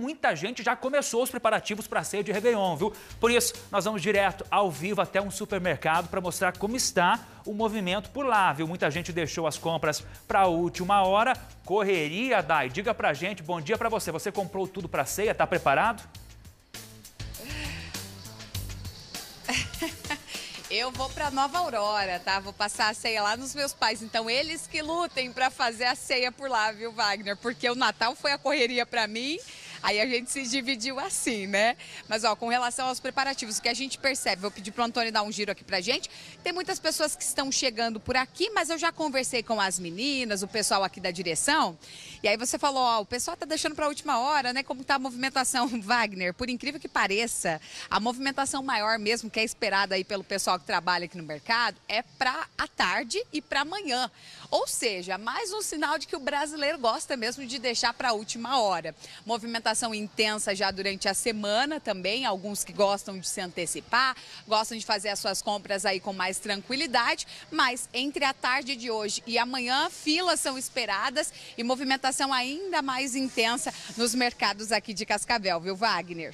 Muita gente já começou os preparativos para a ceia de Réveillon, viu? Por isso, nós vamos direto ao vivo até um supermercado para mostrar como está o movimento por lá, viu? Muita gente deixou as compras para a última hora. Correria, Dai, diga pra gente, bom dia para você. Você comprou tudo para a ceia, tá preparado? Eu vou para Nova Aurora, tá? Vou passar a ceia lá nos meus pais. Então, eles que lutem para fazer a ceia por lá, viu, Wagner? Porque o Natal foi a correria para mim Aí a gente se dividiu assim, né? Mas ó, com relação aos preparativos, o que a gente percebe, vou pedir para o Antônio dar um giro aqui para gente. Tem muitas pessoas que estão chegando por aqui, mas eu já conversei com as meninas, o pessoal aqui da direção. E aí você falou, ó, o pessoal tá deixando para a última hora, né? Como tá a movimentação, Wagner? Por incrível que pareça, a movimentação maior mesmo que é esperada aí pelo pessoal que trabalha aqui no mercado é para a tarde e para amanhã. Ou seja, mais um sinal de que o brasileiro gosta mesmo de deixar para a última hora. Movimentação participação intensa já durante a semana também, alguns que gostam de se antecipar, gostam de fazer as suas compras aí com mais tranquilidade, mas entre a tarde de hoje e amanhã, filas são esperadas e movimentação ainda mais intensa nos mercados aqui de Cascavel, viu, Wagner?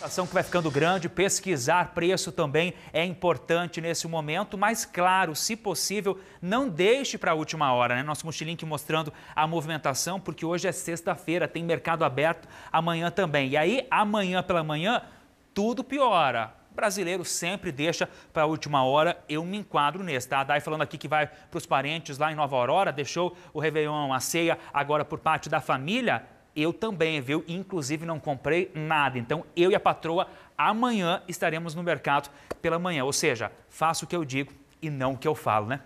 situação que vai ficando grande, pesquisar preço também é importante nesse momento, mas claro, se possível, não deixe para a última hora, né? Nosso mochilink mostrando a movimentação, porque hoje é sexta-feira, tem mercado aberto amanhã também. E aí, amanhã pela manhã, tudo piora brasileiro sempre deixa para a última hora, eu me enquadro nesse, tá? A Dai falando aqui que vai para os parentes lá em Nova Aurora, deixou o Réveillon, a ceia agora por parte da família eu também, viu? Inclusive não comprei nada. Então, eu e a patroa amanhã estaremos no mercado pela manhã. Ou seja, faço o que eu digo e não o que eu falo, né?